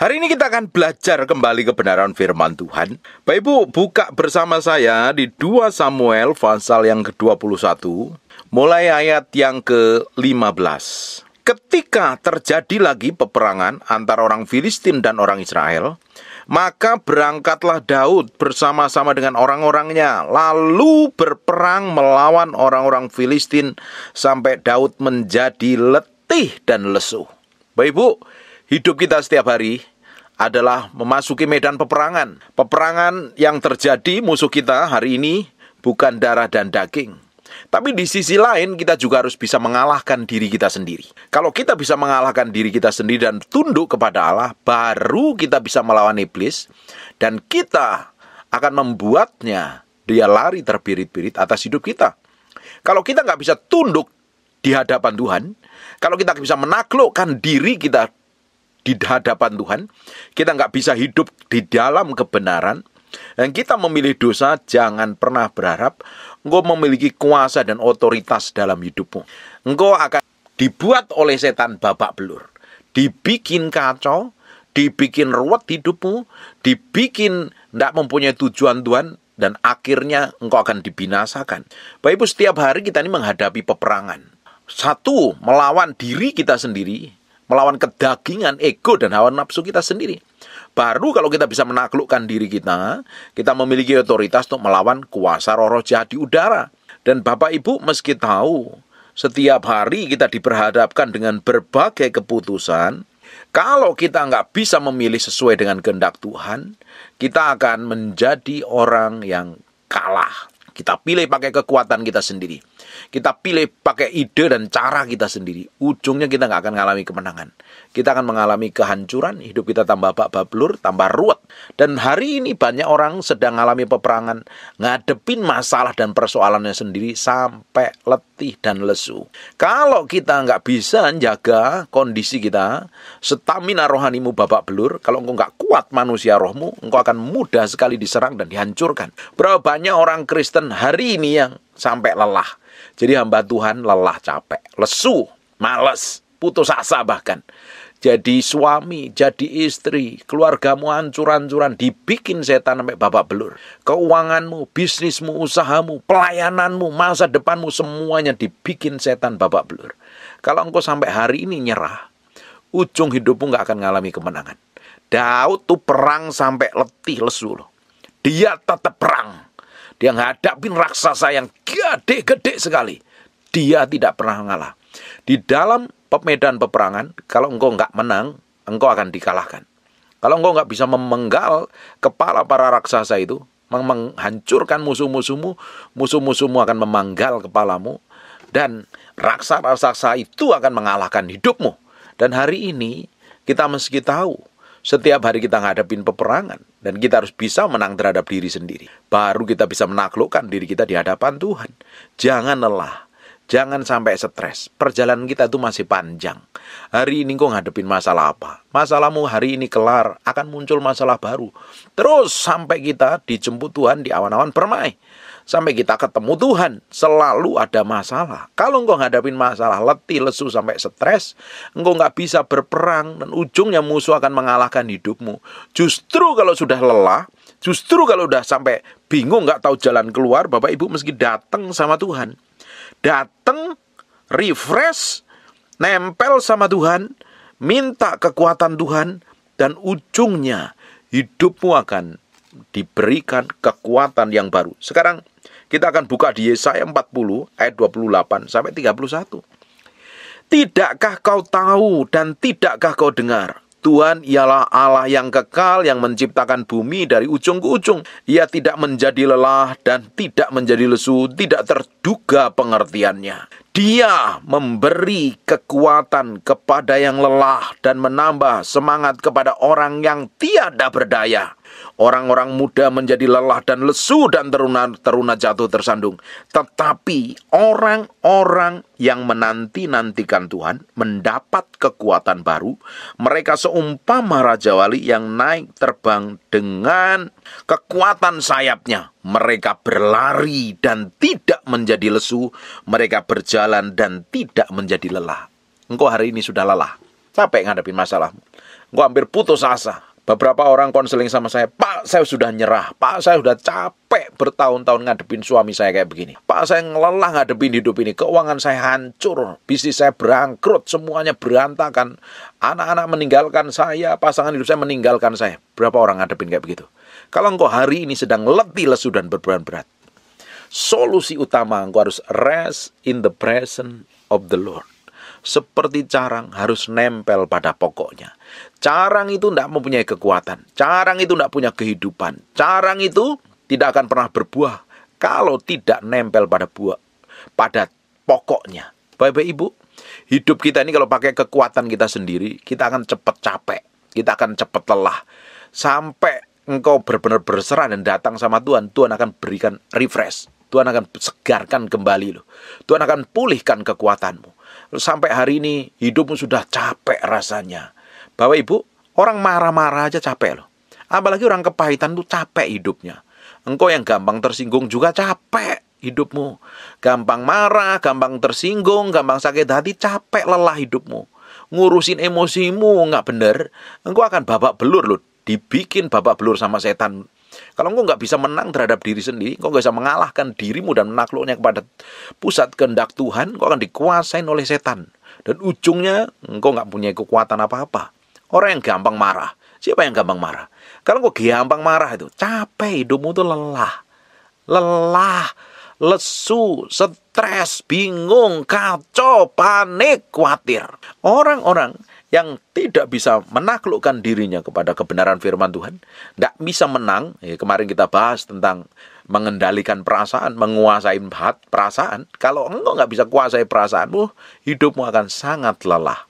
Hari ini kita akan belajar kembali kebenaran firman Tuhan. Bapak Ibu, buka bersama saya di 2 Samuel pasal yang ke-21, mulai ayat yang ke-15. Ketika terjadi lagi peperangan antara orang Filistin dan orang Israel, maka berangkatlah Daud bersama-sama dengan orang-orangnya, lalu berperang melawan orang-orang Filistin sampai Daud menjadi letih dan lesu. Bapak Ibu, hidup kita setiap hari adalah memasuki medan peperangan. Peperangan yang terjadi musuh kita hari ini bukan darah dan daging. Tapi di sisi lain kita juga harus bisa mengalahkan diri kita sendiri. Kalau kita bisa mengalahkan diri kita sendiri dan tunduk kepada Allah, baru kita bisa melawan iblis dan kita akan membuatnya dia lari terbirit-birit atas hidup kita. Kalau kita nggak bisa tunduk di hadapan Tuhan, kalau kita bisa menaklukkan diri kita di hadapan Tuhan, kita nggak bisa hidup di dalam kebenaran, dan kita memilih dosa, jangan pernah berharap engkau memiliki kuasa dan otoritas dalam hidupmu. Engkau akan dibuat oleh setan babak belur, dibikin kacau, dibikin ruwet hidupmu, dibikin tidak mempunyai tujuan Tuhan, dan akhirnya engkau akan dibinasakan. Bapak Ibu, setiap hari kita ini menghadapi peperangan. Satu, melawan diri kita sendiri, melawan kedagingan, ego dan hawa nafsu kita sendiri. Baru kalau kita bisa menaklukkan diri kita, kita memiliki otoritas untuk melawan kuasa roh-roh jahat di udara. Dan Bapak Ibu meski tahu setiap hari kita diperhadapkan dengan berbagai keputusan, kalau kita nggak bisa memilih sesuai dengan kehendak Tuhan, kita akan menjadi orang yang kalah. Kita pilih pakai kekuatan kita sendiri. Kita pilih pakai ide dan cara kita sendiri. Ujungnya kita nggak akan mengalami kemenangan. Kita akan mengalami kehancuran. Hidup kita tambah bak bablur, tambah ruwet. Dan hari ini banyak orang sedang mengalami peperangan. Ngadepin masalah dan persoalannya sendiri sampai letih dan lesu. Kalau kita nggak bisa menjaga kondisi kita, stamina rohanimu babak belur, kalau engkau nggak kuat manusia rohmu, engkau akan mudah sekali diserang dan dihancurkan. Berapa banyak orang Kristen Kristen hari ini yang sampai lelah. Jadi hamba Tuhan lelah capek, lesu, males, putus asa bahkan. Jadi suami, jadi istri, keluargamu hancur-hancuran, dibikin setan sampai babak belur. Keuanganmu, bisnismu, usahamu, pelayananmu, masa depanmu, semuanya dibikin setan babak belur. Kalau engkau sampai hari ini nyerah, ujung hidupmu nggak akan mengalami kemenangan. Daud tuh perang sampai letih lesu loh. Dia tetap perang. Dia ngadapin raksasa yang gede-gede sekali. Dia tidak pernah ngalah. Di dalam pemedan peperangan, kalau engkau nggak menang, engkau akan dikalahkan. Kalau engkau nggak bisa memenggal kepala para raksasa itu, menghancurkan musuh-musuhmu, musuh-musuhmu akan memanggal kepalamu, dan raksasa-raksasa itu akan mengalahkan hidupmu. Dan hari ini, kita meski tahu, setiap hari kita ngadepin peperangan, dan kita harus bisa menang terhadap diri sendiri. Baru kita bisa menaklukkan diri kita di hadapan Tuhan. Jangan lelah. Jangan sampai stres. Perjalanan kita itu masih panjang. Hari ini kau ngadepin masalah apa? Masalahmu hari ini kelar, akan muncul masalah baru. Terus sampai kita dijemput Tuhan di awan-awan permai. Sampai kita ketemu Tuhan, selalu ada masalah. Kalau engkau ngadapin masalah, letih, lesu, sampai stres, engkau nggak bisa berperang, dan ujungnya musuh akan mengalahkan hidupmu. Justru kalau sudah lelah, justru kalau udah sampai bingung, nggak tahu jalan keluar, Bapak Ibu meski datang sama Tuhan. Datang, refresh, nempel sama Tuhan, minta kekuatan Tuhan, dan ujungnya hidupmu akan diberikan kekuatan yang baru. Sekarang kita akan buka di Yesaya 40 ayat 28 sampai 31. Tidakkah kau tahu dan tidakkah kau dengar? Tuhan ialah Allah yang kekal yang menciptakan bumi dari ujung ke ujung. Ia tidak menjadi lelah dan tidak menjadi lesu, tidak terduga pengertiannya. Dia memberi kekuatan kepada yang lelah dan menambah semangat kepada orang yang tiada berdaya. Orang-orang muda menjadi lelah dan lesu dan teruna-teruna jatuh tersandung. Tetapi orang-orang yang menanti-nantikan Tuhan mendapat kekuatan baru. Mereka seumpama Raja Wali yang naik terbang dengan kekuatan sayapnya. Mereka berlari dan tidak menjadi lesu. Mereka berjalan dan tidak menjadi lelah. Engkau hari ini sudah lelah. Capek ngadepin masalah. Engkau hampir putus asa Beberapa orang konseling sama saya, Pak saya sudah nyerah, Pak saya sudah capek bertahun-tahun ngadepin suami saya kayak begini. Pak saya ngelelah ngadepin hidup ini, keuangan saya hancur, bisnis saya berangkrut. semuanya berantakan. Anak-anak meninggalkan saya, pasangan hidup saya meninggalkan saya. Berapa orang ngadepin kayak begitu? Kalau engkau hari ini sedang letih, lesu, dan berbeban berat, solusi utama engkau harus rest in the presence of the Lord. Seperti carang harus nempel pada pokoknya Carang itu tidak mempunyai kekuatan. Carang itu tidak punya kehidupan. Carang itu tidak akan pernah berbuah kalau tidak nempel pada buah, pada pokoknya. Bapak Ibu, hidup kita ini kalau pakai kekuatan kita sendiri, kita akan cepat capek, kita akan cepat lelah. Sampai engkau benar-benar berserah dan datang sama Tuhan, Tuhan akan berikan refresh. Tuhan akan segarkan kembali lo. Tuhan akan pulihkan kekuatanmu. Sampai hari ini hidupmu sudah capek rasanya Bapak Ibu, orang marah-marah aja capek loh. Apalagi orang kepahitan tuh capek hidupnya. Engkau yang gampang tersinggung juga capek hidupmu. Gampang marah, gampang tersinggung, gampang sakit hati, capek lelah hidupmu. Ngurusin emosimu nggak bener, engkau akan babak belur loh. Dibikin babak belur sama setan. Kalau engkau nggak bisa menang terhadap diri sendiri, engkau nggak bisa mengalahkan dirimu dan menakluknya kepada pusat kehendak Tuhan, engkau akan dikuasai oleh setan. Dan ujungnya engkau nggak punya kekuatan apa-apa. Orang yang gampang marah. Siapa yang gampang marah? Kalau kok gampang marah itu, capek hidupmu tuh lelah. Lelah, lesu, stres, bingung, kacau, panik, khawatir. Orang-orang yang tidak bisa menaklukkan dirinya kepada kebenaran firman Tuhan, tidak bisa menang. Ya, kemarin kita bahas tentang mengendalikan perasaan, menguasai hat, perasaan. Kalau engkau nggak bisa kuasai perasaanmu, uh, hidupmu akan sangat lelah.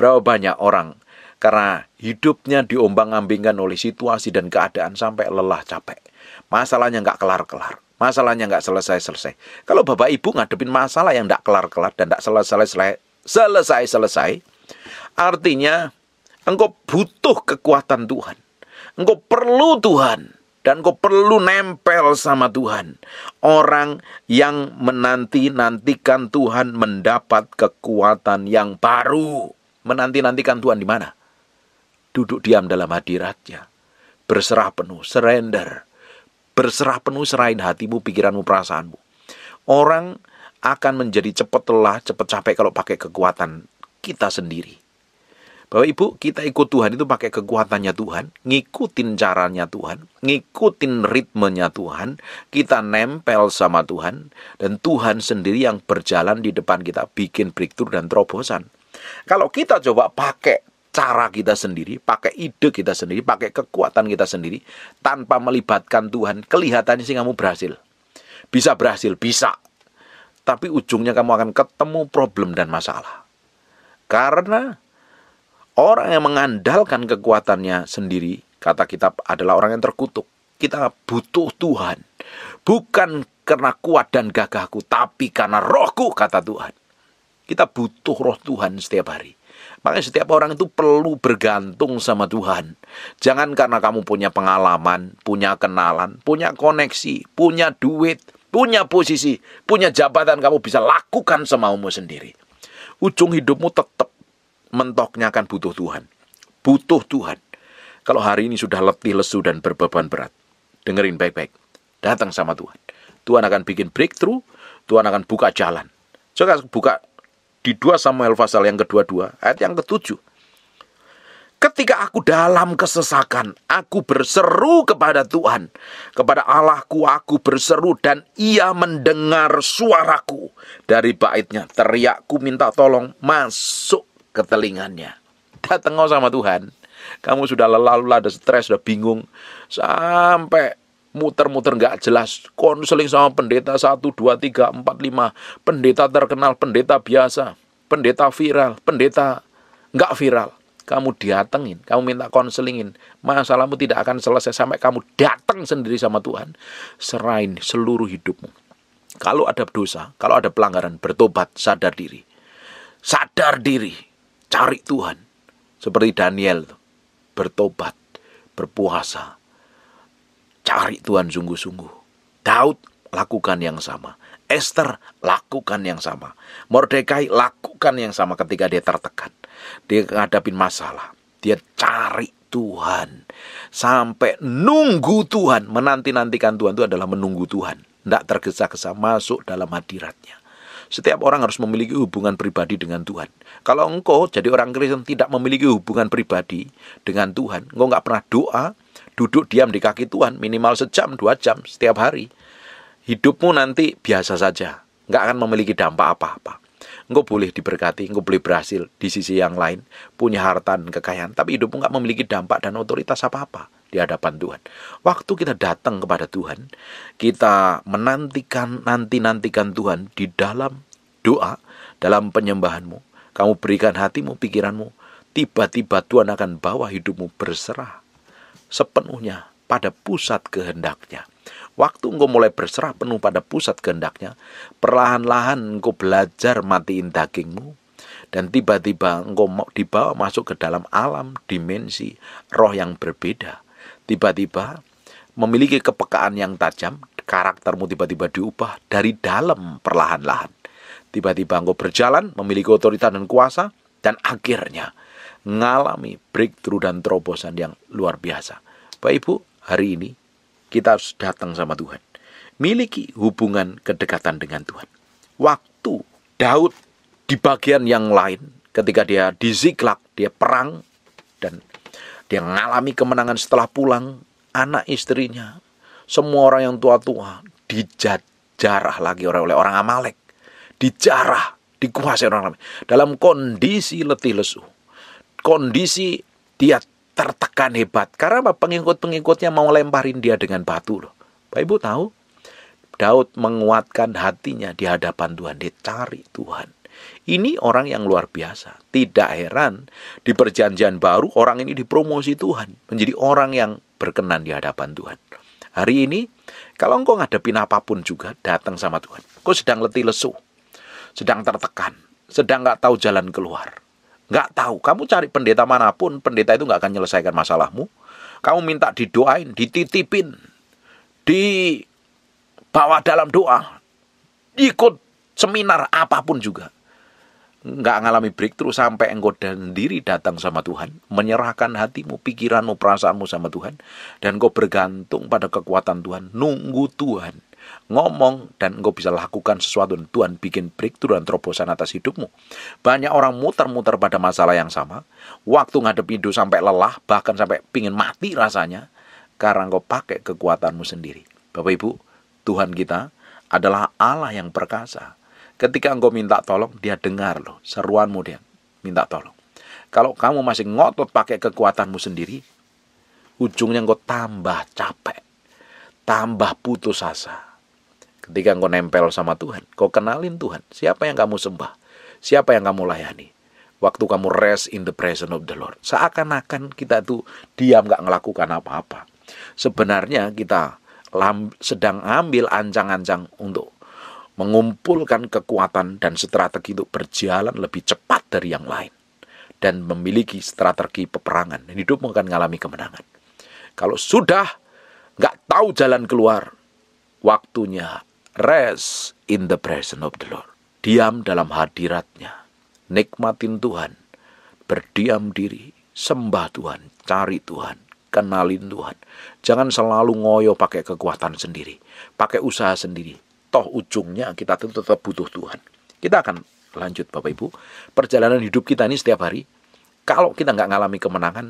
Berapa banyak orang karena hidupnya diombang-ambingkan oleh situasi dan keadaan sampai lelah capek. Masalahnya nggak kelar-kelar. Masalahnya nggak selesai-selesai. Kalau bapak ibu ngadepin masalah yang nggak kelar-kelar dan nggak selesai-selesai, selesai-selesai, artinya engkau butuh kekuatan Tuhan. Engkau perlu Tuhan dan engkau perlu nempel sama Tuhan. Orang yang menanti-nantikan Tuhan mendapat kekuatan yang baru. Menanti-nantikan Tuhan di mana? duduk diam dalam hadiratnya. Berserah penuh, surrender. Berserah penuh serahin hatimu, pikiranmu, perasaanmu. Orang akan menjadi cepat lelah, cepat capek kalau pakai kekuatan kita sendiri. Bapak Ibu, kita ikut Tuhan itu pakai kekuatannya Tuhan, ngikutin caranya Tuhan, ngikutin ritmenya Tuhan, kita nempel sama Tuhan, dan Tuhan sendiri yang berjalan di depan kita, bikin breakthrough dan terobosan. Kalau kita coba pakai cara kita sendiri, pakai ide kita sendiri, pakai kekuatan kita sendiri tanpa melibatkan Tuhan, kelihatannya sih kamu berhasil. Bisa berhasil, bisa. Tapi ujungnya kamu akan ketemu problem dan masalah. Karena orang yang mengandalkan kekuatannya sendiri, kata Kitab, adalah orang yang terkutuk. Kita butuh Tuhan. Bukan karena kuat dan gagahku, tapi karena rohku, kata Tuhan. Kita butuh roh Tuhan setiap hari Makanya setiap orang itu perlu bergantung sama Tuhan. Jangan karena kamu punya pengalaman, punya kenalan, punya koneksi, punya duit, punya posisi, punya jabatan kamu bisa lakukan semaumu sendiri. Ujung hidupmu tetap mentoknya akan butuh Tuhan. Butuh Tuhan. Kalau hari ini sudah letih, lesu, dan berbeban berat. Dengerin baik-baik. Datang sama Tuhan. Tuhan akan bikin breakthrough. Tuhan akan buka jalan. Coba buka di 2 Samuel pasal yang kedua-dua ayat yang ketujuh. Ketika aku dalam kesesakan, aku berseru kepada Tuhan, kepada Allahku aku berseru dan ia mendengar suaraku. Dari baitnya, teriakku minta tolong masuk ke telinganya. Datang sama Tuhan, kamu sudah lelah, ada stres, sudah bingung, sampai muter-muter nggak jelas konseling sama pendeta satu dua tiga empat lima pendeta terkenal, pendeta biasa pendeta viral, pendeta nggak viral kamu datengin, kamu minta konselingin masalahmu tidak akan selesai sampai kamu datang sendiri sama Tuhan serain seluruh hidupmu kalau ada dosa, kalau ada pelanggaran bertobat, sadar diri sadar diri, cari Tuhan seperti Daniel bertobat, berpuasa, Cari Tuhan sungguh-sungguh. Daud lakukan yang sama. Esther lakukan yang sama. Mordekai lakukan yang sama ketika dia tertekan. Dia ngadapin masalah. Dia cari Tuhan. Sampai nunggu Tuhan. Menanti-nantikan Tuhan itu adalah menunggu Tuhan. Tidak tergesa-gesa masuk dalam hadiratnya. Setiap orang harus memiliki hubungan pribadi dengan Tuhan. Kalau engkau jadi orang Kristen tidak memiliki hubungan pribadi dengan Tuhan, engkau nggak pernah doa, duduk diam di kaki Tuhan minimal sejam dua jam setiap hari hidupmu nanti biasa saja nggak akan memiliki dampak apa-apa engkau boleh diberkati engkau boleh berhasil di sisi yang lain punya harta dan kekayaan tapi hidupmu nggak memiliki dampak dan otoritas apa-apa di hadapan Tuhan waktu kita datang kepada Tuhan kita menantikan nanti nantikan Tuhan di dalam doa dalam penyembahanmu kamu berikan hatimu pikiranmu tiba-tiba Tuhan akan bawa hidupmu berserah sepenuhnya pada pusat kehendaknya. Waktu engkau mulai berserah penuh pada pusat kehendaknya, perlahan-lahan engkau belajar matiin dagingmu, dan tiba-tiba engkau mau dibawa masuk ke dalam alam dimensi roh yang berbeda. Tiba-tiba memiliki kepekaan yang tajam, karaktermu tiba-tiba diubah dari dalam perlahan-lahan. Tiba-tiba engkau berjalan, memiliki otoritas dan kuasa, dan akhirnya mengalami breakthrough dan terobosan yang luar biasa. Bapak Ibu, hari ini kita harus datang sama Tuhan. Miliki hubungan kedekatan dengan Tuhan. Waktu Daud di bagian yang lain ketika dia di Ziklag, dia perang dan dia mengalami kemenangan setelah pulang anak istrinya, semua orang yang tua-tua dijarah lagi oleh orang Amalek. Dijarah, dikuasai orang Amalek. Dalam kondisi letih lesu kondisi dia tertekan hebat. Karena Pengikut-pengikutnya mau lemparin dia dengan batu loh. Pak Ibu tahu? Daud menguatkan hatinya di hadapan Tuhan. Dia Tuhan. Ini orang yang luar biasa. Tidak heran di perjanjian baru orang ini dipromosi Tuhan. Menjadi orang yang berkenan di hadapan Tuhan. Hari ini, kalau engkau ngadepin apapun juga, datang sama Tuhan. Kau sedang letih lesu, sedang tertekan, sedang nggak tahu jalan keluar Nggak tahu. Kamu cari pendeta manapun, pendeta itu nggak akan menyelesaikan masalahmu. Kamu minta didoain, dititipin, dibawa dalam doa, ikut seminar apapun juga. Nggak ngalami terus sampai engkau dan diri datang sama Tuhan. Menyerahkan hatimu, pikiranmu, perasaanmu sama Tuhan. Dan kau bergantung pada kekuatan Tuhan. Nunggu Tuhan ngomong dan engkau bisa lakukan sesuatu dan Tuhan bikin breakthrough dan terobosan atas hidupmu. Banyak orang muter-muter pada masalah yang sama, waktu ngadepin hidup sampai lelah, bahkan sampai pingin mati rasanya, karena engkau pakai kekuatanmu sendiri. Bapak Ibu, Tuhan kita adalah Allah yang perkasa. Ketika engkau minta tolong, dia dengar loh, seruanmu dia minta tolong. Kalau kamu masih ngotot pakai kekuatanmu sendiri, ujungnya engkau tambah capek, tambah putus asa, Ketika engkau nempel sama Tuhan, kau kenalin Tuhan. Siapa yang kamu sembah? Siapa yang kamu layani? Waktu kamu rest in the presence of the Lord. Seakan-akan kita tuh diam gak ngelakukan apa-apa. Sebenarnya kita sedang ambil ancang-ancang untuk mengumpulkan kekuatan dan strategi untuk berjalan lebih cepat dari yang lain dan memiliki strategi peperangan. Hidupmu akan mengalami kemenangan. Kalau sudah gak tahu jalan keluar, waktunya Rest in the presence of the Lord. Diam dalam hadiratnya. Nikmatin Tuhan. Berdiam diri. Sembah Tuhan. Cari Tuhan. Kenalin Tuhan. Jangan selalu ngoyo pakai kekuatan sendiri. Pakai usaha sendiri. Toh ujungnya kita tetap butuh Tuhan. Kita akan lanjut Bapak Ibu. Perjalanan hidup kita ini setiap hari. Kalau kita nggak ngalami kemenangan,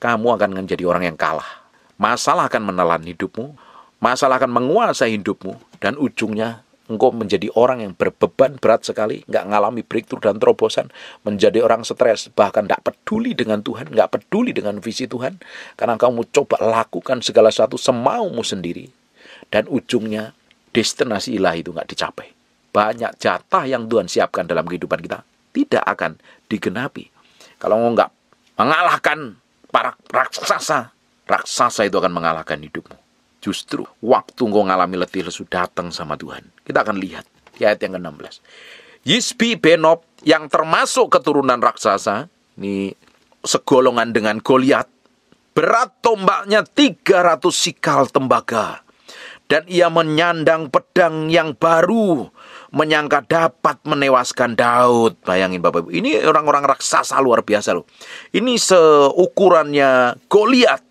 kamu akan menjadi orang yang kalah. Masalah akan menelan hidupmu, Masalah akan menguasai hidupmu dan ujungnya engkau menjadi orang yang berbeban berat sekali, nggak ngalami breakthrough dan terobosan, menjadi orang stres, bahkan nggak peduli dengan Tuhan, nggak peduli dengan visi Tuhan, karena kamu coba lakukan segala sesuatu semaumu sendiri, dan ujungnya destinasi ilahi itu nggak dicapai. Banyak jatah yang Tuhan siapkan dalam kehidupan kita tidak akan digenapi. Kalau nggak mengalahkan para raksasa, raksasa itu akan mengalahkan hidupmu. Justru waktu engkau ngalami letih lesu datang sama Tuhan. Kita akan lihat di ayat yang ke-16. Yisbi Benob yang termasuk keturunan raksasa. Ini segolongan dengan Goliat. Berat tombaknya 300 sikal tembaga. Dan ia menyandang pedang yang baru menyangka dapat menewaskan Daud. Bayangin Bapak Ibu, ini orang-orang raksasa luar biasa loh. Ini seukurannya Goliat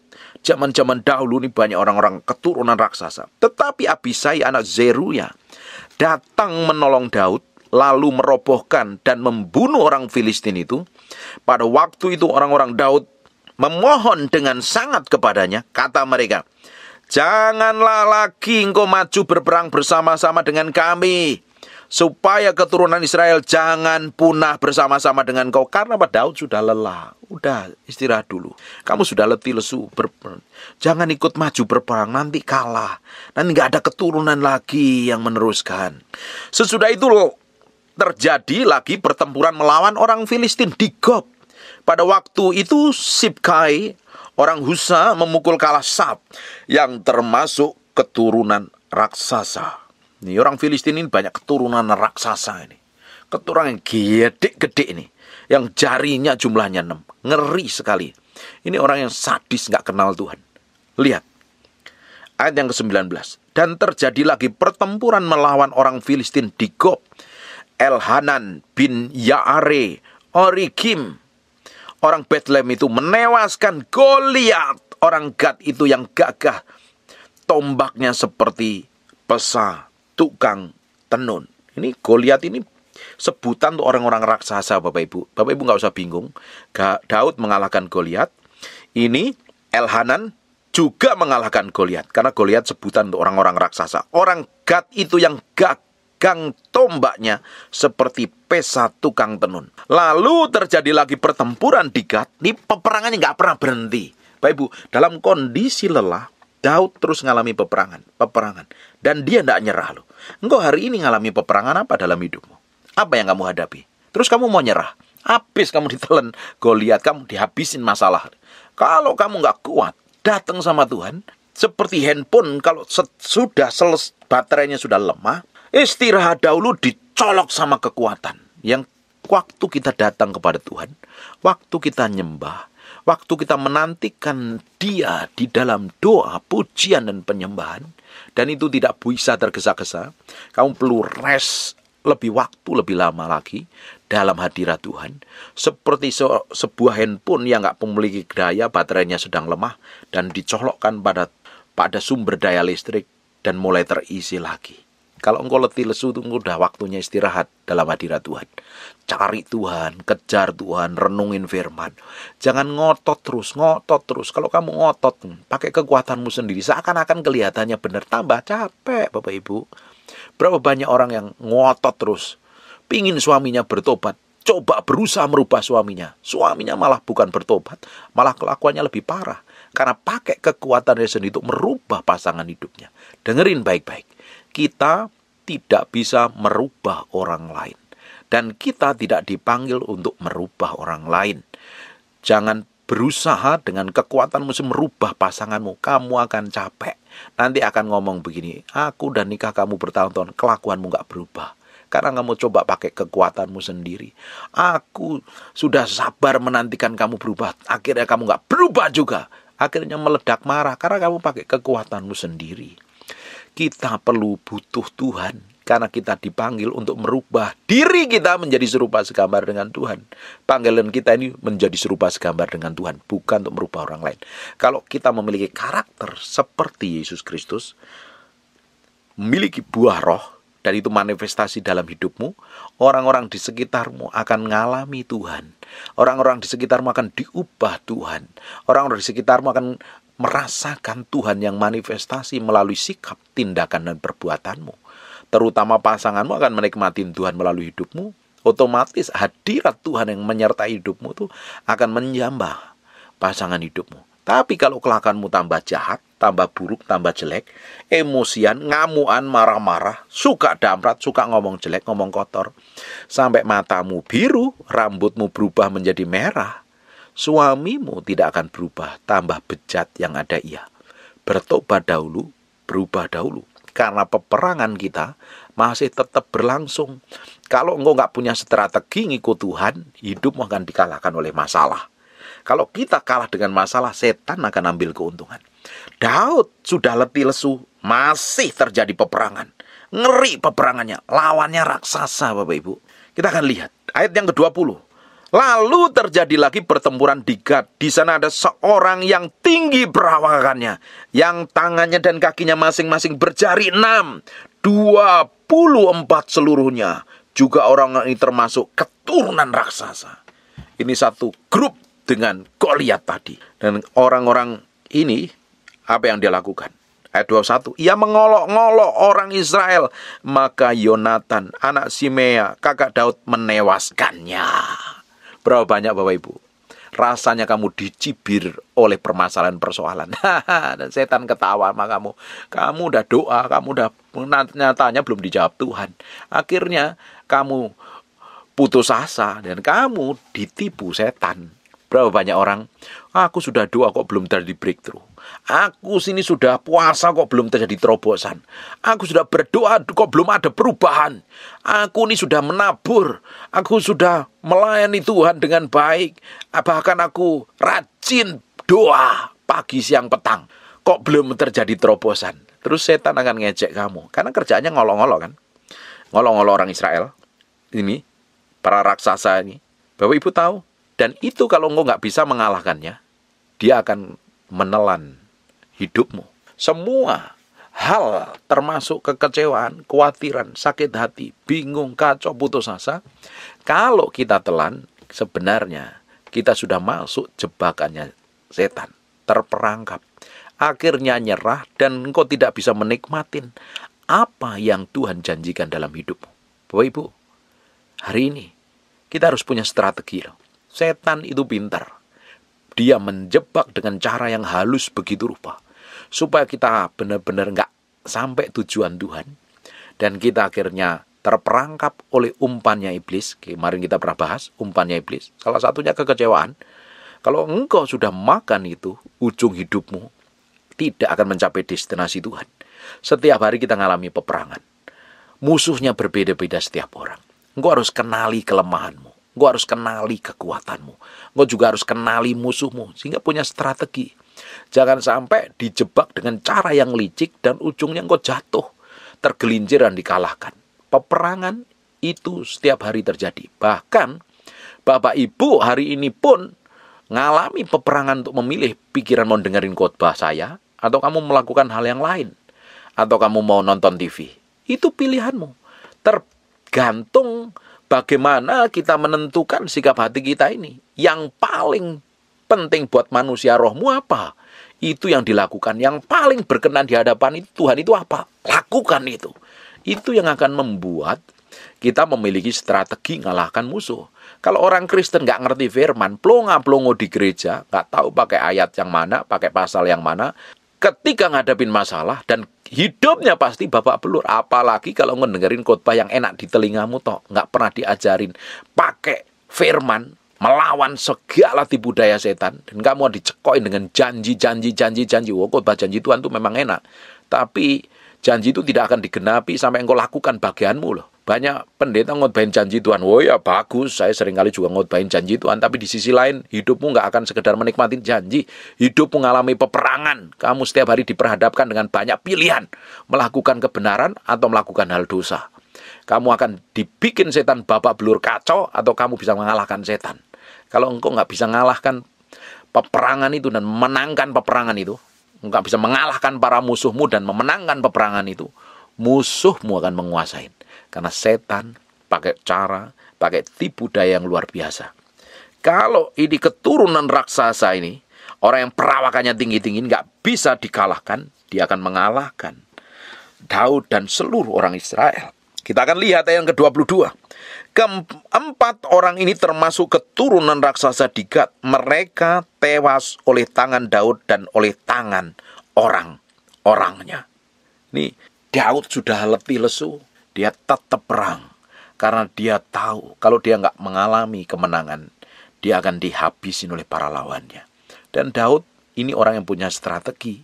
zaman-zaman dahulu ini banyak orang-orang keturunan raksasa. Tetapi Abisai anak Zeruya datang menolong Daud lalu merobohkan dan membunuh orang Filistin itu. Pada waktu itu orang-orang Daud memohon dengan sangat kepadanya, kata mereka, "Janganlah lagi engkau maju berperang bersama-sama dengan kami, supaya keturunan Israel jangan punah bersama-sama dengan kau karena Pak Daud sudah lelah. Udah istirahat dulu. Kamu sudah letih lesu. Ber jangan ikut maju berperang nanti kalah. Nanti nggak ada keturunan lagi yang meneruskan. Sesudah itu loh, terjadi lagi pertempuran melawan orang Filistin di Gob. Pada waktu itu Sibkai orang Husa memukul kalah Sab yang termasuk keturunan raksasa. Ini orang Filistin ini banyak keturunan raksasa ini. Keturunan yang gede-gede ini. Yang jarinya jumlahnya 6. Ngeri sekali. Ini orang yang sadis gak kenal Tuhan. Lihat. Ayat yang ke-19. Dan terjadi lagi pertempuran melawan orang Filistin di Gob. Elhanan bin Yaare Orikim, Orang Bethlehem itu menewaskan Goliat. Orang Gad itu yang gagah. Tombaknya seperti pesa tukang tenun. Ini Goliat ini sebutan untuk orang-orang raksasa Bapak Ibu. Bapak Ibu nggak usah bingung. Daud mengalahkan Goliat. Ini Elhanan juga mengalahkan Goliat karena Goliat sebutan untuk orang-orang raksasa. Orang Gad itu yang gagang tombaknya seperti pesa tukang tenun. Lalu terjadi lagi pertempuran di Gad. Ini peperangannya nggak pernah berhenti. Bapak Ibu, dalam kondisi lelah, Daud terus ngalami peperangan, peperangan. Dan dia tidak nyerah loh. Engkau hari ini ngalami peperangan apa dalam hidupmu? Apa yang kamu hadapi? Terus kamu mau nyerah? Habis kamu ditelan Goliat, kamu dihabisin masalah. Kalau kamu nggak kuat, datang sama Tuhan. Seperti handphone kalau sudah seles baterainya sudah lemah, istirahat dahulu dicolok sama kekuatan. Yang waktu kita datang kepada Tuhan, waktu kita nyembah, Waktu kita menantikan dia di dalam doa, pujian, dan penyembahan, dan itu tidak bisa tergesa-gesa, kamu perlu rest lebih waktu, lebih lama lagi dalam hadirat Tuhan. Seperti se sebuah handphone yang nggak memiliki daya, baterainya sedang lemah, dan dicolokkan pada pada sumber daya listrik dan mulai terisi lagi. Kalau engkau letih lesu itu engkau udah waktunya istirahat dalam hadirat Tuhan. Cari Tuhan, kejar Tuhan, renungin firman. Jangan ngotot terus, ngotot terus. Kalau kamu ngotot, pakai kekuatanmu sendiri. Seakan-akan kelihatannya benar tambah capek Bapak Ibu. Berapa banyak orang yang ngotot terus. Pingin suaminya bertobat, coba berusaha merubah suaminya. Suaminya malah bukan bertobat, malah kelakuannya lebih parah. Karena pakai kekuatan sendiri untuk merubah pasangan hidupnya. Dengerin baik-baik. Kita tidak bisa merubah orang lain, dan kita tidak dipanggil untuk merubah orang lain. Jangan berusaha dengan kekuatanmu merubah pasanganmu, kamu akan capek. Nanti akan ngomong begini, aku dan nikah kamu bertahun-tahun, kelakuanmu gak berubah. Karena kamu coba pakai kekuatanmu sendiri. Aku sudah sabar menantikan kamu berubah, akhirnya kamu gak berubah juga. Akhirnya meledak marah karena kamu pakai kekuatanmu sendiri kita perlu butuh Tuhan karena kita dipanggil untuk merubah diri kita menjadi serupa segambar dengan Tuhan. Panggilan kita ini menjadi serupa segambar dengan Tuhan, bukan untuk merubah orang lain. Kalau kita memiliki karakter seperti Yesus Kristus, memiliki buah roh, dan itu manifestasi dalam hidupmu, orang-orang di sekitarmu akan mengalami Tuhan. Orang-orang di sekitarmu akan diubah Tuhan. Orang-orang di sekitarmu akan merasakan Tuhan yang manifestasi melalui sikap, tindakan, dan perbuatanmu. Terutama pasanganmu akan menikmati Tuhan melalui hidupmu. Otomatis hadirat Tuhan yang menyertai hidupmu itu akan menjambah pasangan hidupmu. Tapi kalau kelakuanmu tambah jahat, tambah buruk, tambah jelek, emosian, ngamuan, marah-marah, suka damrat, suka ngomong jelek, ngomong kotor, sampai matamu biru, rambutmu berubah menjadi merah, suamimu tidak akan berubah, tambah bejat yang ada ia. Bertobat dahulu, berubah dahulu. Karena peperangan kita masih tetap berlangsung. Kalau engkau nggak punya strategi ngikut Tuhan, hidup akan dikalahkan oleh masalah. Kalau kita kalah dengan masalah, setan akan ambil keuntungan. Daud sudah letih lesu, masih terjadi peperangan. Ngeri peperangannya, lawannya raksasa Bapak Ibu. Kita akan lihat, ayat yang ke-20. Lalu terjadi lagi pertempuran di Gad. Di sana ada seorang yang tinggi perawakannya, yang tangannya dan kakinya masing-masing berjari enam, dua puluh empat seluruhnya. Juga orang ini termasuk keturunan raksasa. Ini satu grup dengan Goliat tadi. Dan orang-orang ini, apa yang dia lakukan? Ayat 21, ia mengolok-ngolok orang Israel. Maka Yonatan, anak Simea, kakak Daud menewaskannya. Berapa banyak Bapak Ibu? Rasanya kamu dicibir oleh permasalahan-persoalan. Dan setan ketawa sama kamu. Kamu udah doa, kamu udah nyatanya belum dijawab Tuhan. Akhirnya kamu putus asa dan kamu ditipu setan. Berapa banyak orang, aku sudah doa kok belum terjadi breakthrough Aku sini sudah puasa kok belum terjadi terobosan. Aku sudah berdoa kok belum ada perubahan. Aku ini sudah menabur. Aku sudah melayani Tuhan dengan baik. Bahkan aku rajin doa pagi, siang, petang. Kok belum terjadi terobosan. Terus setan akan ngecek kamu. Karena kerjaannya ngolong-ngolong kan. Ngolong-ngolong orang Israel. Ini, para raksasa ini. Bapak Ibu tahu. Dan itu kalau engkau nggak bisa mengalahkannya, dia akan menelan hidupmu. Semua hal termasuk kekecewaan, kekhawatiran, sakit hati, bingung, kacau, putus asa, kalau kita telan sebenarnya kita sudah masuk jebakannya setan, terperangkap. Akhirnya nyerah dan engkau tidak bisa menikmati apa yang Tuhan janjikan dalam hidupmu. Bapak Ibu, hari ini kita harus punya strategi Setan itu pintar dia menjebak dengan cara yang halus begitu rupa supaya kita benar-benar nggak sampai tujuan Tuhan dan kita akhirnya terperangkap oleh umpannya iblis. Kemarin kita pernah bahas umpannya iblis. Salah satunya kekecewaan. Kalau engkau sudah makan itu, ujung hidupmu tidak akan mencapai destinasi Tuhan. Setiap hari kita mengalami peperangan. Musuhnya berbeda-beda setiap orang. Engkau harus kenali kelemahanmu. Gue harus kenali kekuatanmu. Gue juga harus kenali musuhmu sehingga punya strategi. Jangan sampai dijebak dengan cara yang licik dan ujungnya gue jatuh, tergelincir dan dikalahkan. Peperangan itu setiap hari terjadi. Bahkan Bapak Ibu hari ini pun ngalami peperangan untuk memilih pikiran mau dengerin khotbah saya atau kamu melakukan hal yang lain atau kamu mau nonton TV. Itu pilihanmu. Tergantung bagaimana kita menentukan sikap hati kita ini. Yang paling penting buat manusia rohmu apa? Itu yang dilakukan. Yang paling berkenan di hadapan itu, Tuhan itu apa? Lakukan itu. Itu yang akan membuat kita memiliki strategi ngalahkan musuh. Kalau orang Kristen nggak ngerti firman, plonga-plongo di gereja, nggak tahu pakai ayat yang mana, pakai pasal yang mana, ketika ngadapin masalah dan hidupnya pasti bapak pelur, apalagi kalau ngedengerin khotbah yang enak di telingamu toh nggak pernah diajarin pakai firman melawan segala tipu daya setan dan nggak mau dicekoin dengan janji janji janji janji wow, oh, khotbah janji Tuhan tuh memang enak tapi janji itu tidak akan digenapi sampai engkau lakukan bagianmu loh banyak pendeta ngotbahin janji Tuhan. Oh ya bagus, saya sering kali juga ngotbahin janji Tuhan. Tapi di sisi lain, hidupmu nggak akan sekedar menikmati janji. Hidup mengalami peperangan. Kamu setiap hari diperhadapkan dengan banyak pilihan. Melakukan kebenaran atau melakukan hal dosa. Kamu akan dibikin setan bapak belur kacau atau kamu bisa mengalahkan setan. Kalau engkau nggak bisa mengalahkan peperangan itu dan menangkan peperangan itu, nggak bisa mengalahkan para musuhmu dan memenangkan peperangan itu, musuhmu akan menguasai. Karena setan pakai cara, pakai tipu daya yang luar biasa. Kalau ini keturunan raksasa ini, orang yang perawakannya tinggi-tinggi nggak bisa dikalahkan, dia akan mengalahkan Daud dan seluruh orang Israel. Kita akan lihat ayat yang ke-22. Keempat orang ini termasuk keturunan raksasa di Gad. Mereka tewas oleh tangan Daud dan oleh tangan orang-orangnya. Nih, Daud sudah letih lesu. Dia tetap perang karena dia tahu kalau dia nggak mengalami kemenangan, dia akan dihabisin oleh para lawannya. Dan Daud ini orang yang punya strategi.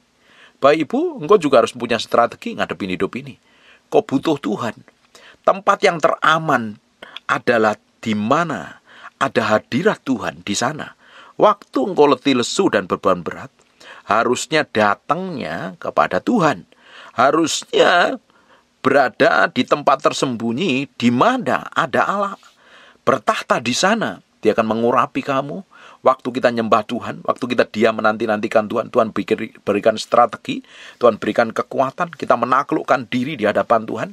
Baik ibu, engkau juga harus punya strategi ngadepin hidup ini. Kau butuh Tuhan. Tempat yang teraman adalah di mana ada hadirat Tuhan di sana. Waktu engkau letih lesu dan beban berat, harusnya datangnya kepada Tuhan. Harusnya berada di tempat tersembunyi di mana ada Allah. Bertahta di sana, dia akan mengurapi kamu. Waktu kita nyembah Tuhan, waktu kita diam menanti-nantikan Tuhan, Tuhan berikan strategi, Tuhan berikan kekuatan, kita menaklukkan diri di hadapan Tuhan.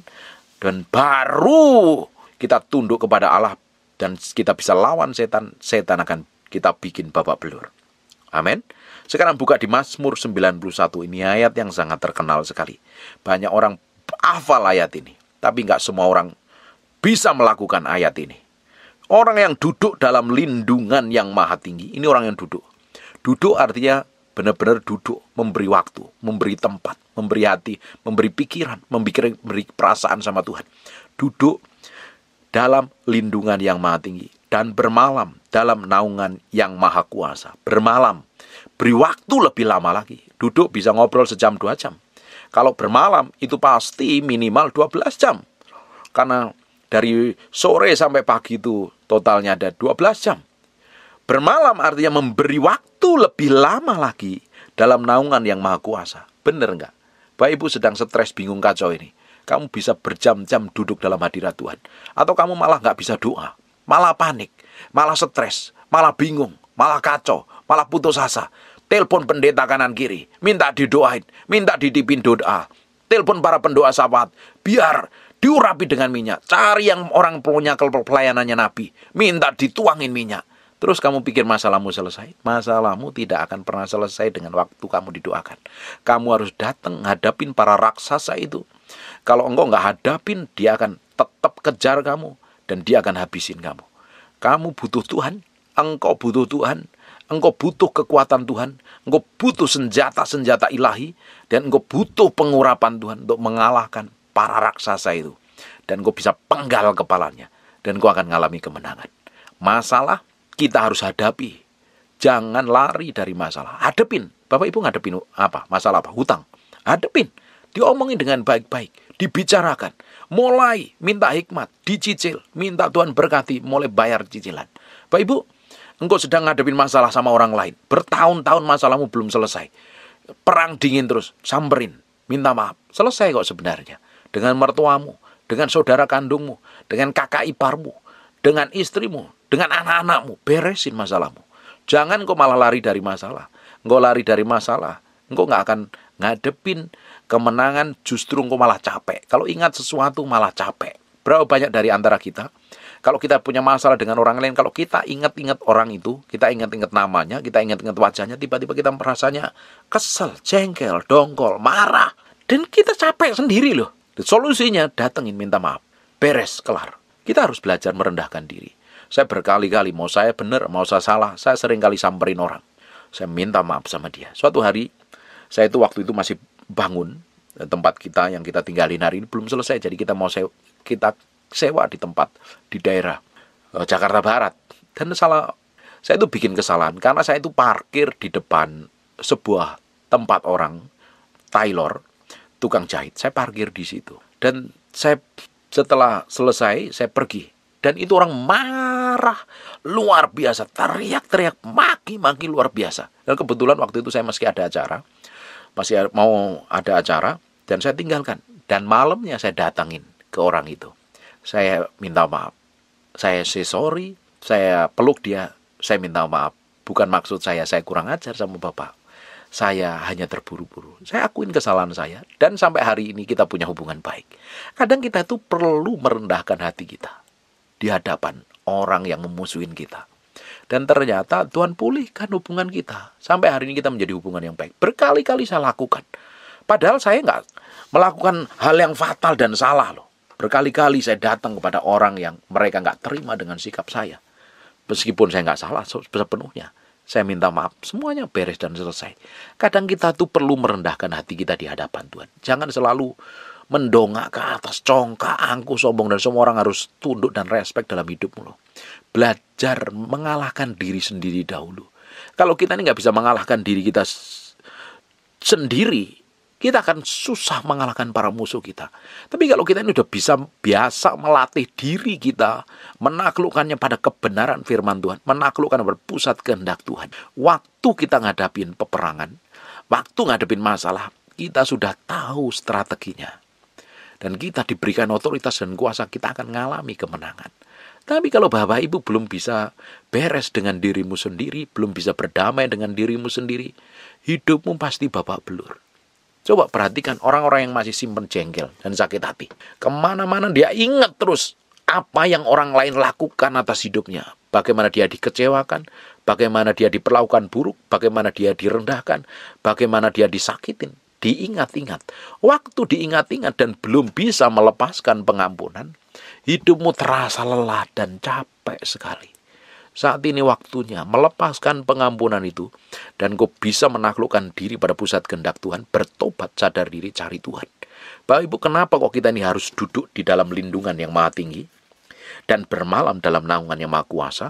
Dan baru kita tunduk kepada Allah dan kita bisa lawan setan, setan akan kita bikin babak belur. Amin. Sekarang buka di Mazmur 91. Ini ayat yang sangat terkenal sekali. Banyak orang hafal ayat ini. Tapi nggak semua orang bisa melakukan ayat ini. Orang yang duduk dalam lindungan yang maha tinggi, ini orang yang duduk. Duduk artinya benar-benar duduk, memberi waktu, memberi tempat, memberi hati, memberi pikiran, memberi perasaan sama Tuhan. Duduk dalam lindungan yang maha tinggi dan bermalam dalam naungan yang maha kuasa. Bermalam, beri waktu lebih lama lagi. Duduk bisa ngobrol sejam dua jam. Kalau bermalam itu pasti minimal 12 jam. Karena dari sore sampai pagi itu totalnya ada 12 jam. Bermalam artinya memberi waktu lebih lama lagi dalam naungan yang maha kuasa. Bener nggak? Bapak Ibu sedang stres, bingung, kacau ini. Kamu bisa berjam-jam duduk dalam hadirat Tuhan. Atau kamu malah nggak bisa doa. Malah panik, malah stres, malah bingung, malah kacau, malah putus asa. Telepon pendeta kanan kiri, minta didoain, minta ditipin doa. Telepon para pendoa sahabat, biar diurapi dengan minyak. Cari yang orang punya pelayanannya Nabi, minta dituangin minyak. Terus kamu pikir masalahmu selesai? Masalahmu tidak akan pernah selesai dengan waktu kamu didoakan. Kamu harus datang hadapin para raksasa itu. Kalau engkau nggak hadapin, dia akan tetap kejar kamu dan dia akan habisin kamu. Kamu butuh Tuhan, engkau butuh Tuhan engkau butuh kekuatan Tuhan, engkau butuh senjata-senjata ilahi, dan engkau butuh pengurapan Tuhan untuk mengalahkan para raksasa itu. Dan engkau bisa penggal kepalanya, dan engkau akan mengalami kemenangan. Masalah kita harus hadapi. Jangan lari dari masalah. Hadepin. Bapak Ibu ngadepin apa? Masalah apa? Hutang. Hadepin. Diomongin dengan baik-baik. Dibicarakan. Mulai minta hikmat. Dicicil. Minta Tuhan berkati. Mulai bayar cicilan. Bapak Ibu, Engkau sedang ngadepin masalah sama orang lain. Bertahun-tahun masalahmu belum selesai. Perang dingin terus, samperin, minta maaf. Selesai kok sebenarnya. Dengan mertuamu, dengan saudara kandungmu, dengan kakak iparmu, dengan istrimu, dengan anak-anakmu. Beresin masalahmu. Jangan kau malah lari dari masalah. Engkau lari dari masalah, engkau nggak akan ngadepin kemenangan justru engkau malah capek. Kalau ingat sesuatu malah capek. Berapa banyak dari antara kita kalau kita punya masalah dengan orang lain, kalau kita ingat-ingat orang itu, kita ingat-ingat namanya, kita ingat-ingat wajahnya, tiba-tiba kita merasanya kesel, jengkel, dongkol, marah. Dan kita capek sendiri loh. Dan solusinya datengin minta maaf. Beres, kelar. Kita harus belajar merendahkan diri. Saya berkali-kali, mau saya benar, mau saya salah, saya sering kali samperin orang. Saya minta maaf sama dia. Suatu hari, saya itu waktu itu masih bangun, eh, tempat kita yang kita tinggalin hari ini belum selesai jadi kita mau saya kita sewa di tempat di daerah e, Jakarta Barat dan salah saya itu bikin kesalahan karena saya itu parkir di depan sebuah tempat orang Taylor tukang jahit saya parkir di situ dan saya setelah selesai saya pergi dan itu orang marah luar biasa teriak-teriak maki-maki luar biasa dan kebetulan waktu itu saya masih ada acara masih mau ada acara dan saya tinggalkan dan malamnya saya datangin ke orang itu saya minta maaf. Saya say sorry, saya peluk dia, saya minta maaf. Bukan maksud saya, saya kurang ajar sama Bapak. Saya hanya terburu-buru. Saya akuin kesalahan saya dan sampai hari ini kita punya hubungan baik. Kadang kita itu perlu merendahkan hati kita di hadapan orang yang memusuhin kita. Dan ternyata Tuhan pulihkan hubungan kita. Sampai hari ini kita menjadi hubungan yang baik. Berkali-kali saya lakukan. Padahal saya nggak melakukan hal yang fatal dan salah loh. Berkali-kali saya datang kepada orang yang mereka nggak terima dengan sikap saya. Meskipun saya nggak salah sepenuhnya. Saya minta maaf, semuanya beres dan selesai. Kadang kita tuh perlu merendahkan hati kita di hadapan Tuhan. Jangan selalu mendongak ke atas, congkak, angkuh, sombong, dan semua orang harus tunduk dan respect dalam hidupmu. Loh. Belajar mengalahkan diri sendiri dahulu. Kalau kita ini nggak bisa mengalahkan diri kita sendiri, kita akan susah mengalahkan para musuh kita. Tapi kalau kita ini sudah bisa biasa melatih diri kita, menaklukkannya pada kebenaran firman Tuhan, menaklukkan berpusat kehendak Tuhan. Waktu kita ngadapin peperangan, waktu ngadapin masalah, kita sudah tahu strateginya. Dan kita diberikan otoritas dan kuasa, kita akan mengalami kemenangan. Tapi kalau Bapak Ibu belum bisa beres dengan dirimu sendiri, belum bisa berdamai dengan dirimu sendiri, hidupmu pasti bapak belur. Coba perhatikan orang-orang yang masih simpen jengkel dan sakit hati. Kemana-mana dia ingat terus apa yang orang lain lakukan atas hidupnya. Bagaimana dia dikecewakan, bagaimana dia diperlakukan buruk, bagaimana dia direndahkan, bagaimana dia disakitin. Diingat-ingat. Waktu diingat-ingat dan belum bisa melepaskan pengampunan, hidupmu terasa lelah dan capek sekali. Saat ini waktunya melepaskan pengampunan itu dan kau bisa menaklukkan diri pada pusat kehendak Tuhan, bertobat, sadar diri, cari Tuhan. Bapak Ibu, kenapa kok kita ini harus duduk di dalam lindungan yang maha tinggi? dan bermalam dalam naungan yang maha kuasa,